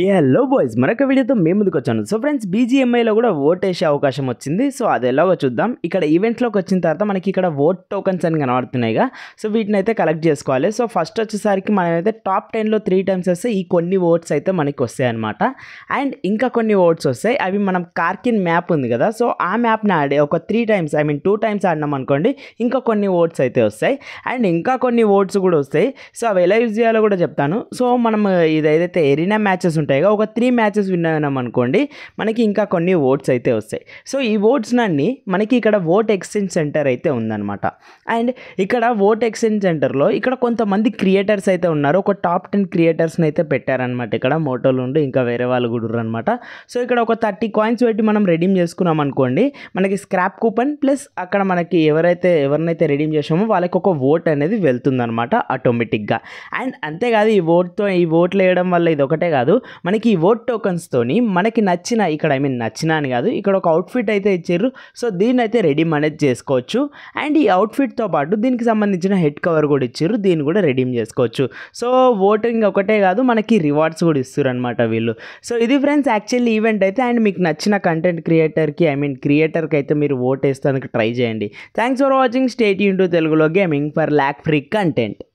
ఏ hello boys మరొక వీడియోతో మేము ముందుకు వచ్చాను సో ఫ్రెండ్స్ బీజీఎంఐలో కూడా ఓట్ వేసే అవకాశం వచ్చింది సో అది ఎలాగో చూద్దాం ఇక్కడ ఈవెంట్లోకి వచ్చిన తర్వాత మనకి ఇక్కడ ఓట్ టోకన్స్ అని కనబడుతున్నాయిగా సో వీటిని అయితే కలెక్ట్ చేసుకోవాలి సో ఫస్ట్ వచ్చేసరికి మనమైతే టాప్ టెన్లో త్రీ టైమ్స్ వస్తే ఈ కొన్ని ఓట్స్ అయితే మనకి వస్తాయి అనమాట అండ్ ఇంకా కొన్ని ఓట్స్ వస్తాయి అవి మనం కార్కిన్ మ్యాప్ ఉంది కదా సో ఆ మ్యాప్ని ఆడే ఒక three times I mean two times ఆడినాం అనుకోండి ఇంకా కొన్ని ఓట్స్ అయితే వస్తాయి అండ్ ఇంకా కొన్ని ఓట్స్ కూడా వస్తాయి సో అవి ఎలా యూజ్ చేయాలో కూడా చెప్తాను సో మనం ఇదైతే ఎరినా మ్యాచెస్ ఉంటాయిగా ఒక త్రీ మ్యాచెస్ విన్ అయినాం అనుకోండి మనకి ఇంకా కొన్ని ఓట్స్ అయితే వస్తాయి సో ఈ నన్ని మనకి ఇక్కడ ఓట్ ఎక్స్చేంజ్ సెంటర్ అయితే ఉందన్నమాట అండ్ ఇక్కడ ఓట్ ఎక్స్చేంజ్ సెంటర్లో ఇక్కడ కొంతమంది క్రియేటర్స్ అయితే ఉన్నారు ఒక టాప్ టెన్ క్రియేటర్స్ని అయితే పెట్టారనమాట ఇక్కడ మోటోలు ఉండి ఇంకా వేరే వాళ్ళు కూడా అనమాట సో ఇక్కడ ఒక థర్టీ కాయిన్స్ పెట్టి మనం రెడీమ్ చేసుకున్నాం అనుకోండి మనకి స్క్రాప్ కూపన్ ప్లస్ అక్కడ మనకి ఎవరైతే ఎవరినైతే రెడీమ్ చేసామో వాళ్ళకి ఒక ఓట్ అనేది వెళ్తుందనమాట ఆటోమేటిక్గా అండ్ అంతేకాదు ఈ ఓట్తో ఈ ఓట్లు వేయడం వల్ల ఇది ఒకటే కాదు మనకి ఈ ఓట్ టోకన్స్తోని మనకి నచ్చిన ఇక్కడ ఐ మీన్ నచ్చిన అని కాదు ఇక్కడ ఒక అవుట్ఫిట్ అయితే ఇచ్చారు సో దీన్ని అయితే రెడీ మేనేజ్ చేసుకోవచ్చు అండ్ ఈ అవుట్ఫిట్తో పాటు దీనికి సంబంధించిన హెడ్ కవర్ కూడా ఇచ్చారు దీన్ని కూడా రెడీమ్ చేసుకోవచ్చు సో ఓటింగ్ ఒకటే కాదు మనకి రివార్డ్స్ కూడా ఇస్తారు అనమాట వీళ్ళు సో ఇది ఫ్రెండ్స్ యాక్చువల్లీ ఈవెంట్ అయితే అండ్ మీకు నచ్చిన కంటెంట్ క్రియేటర్కి ఐ మీన్ క్రియేటర్కి అయితే మీరు ఓట్ వేస్తానికి ట్రై చేయండి thanks for watching state to తెలుగులో gaming for lag free content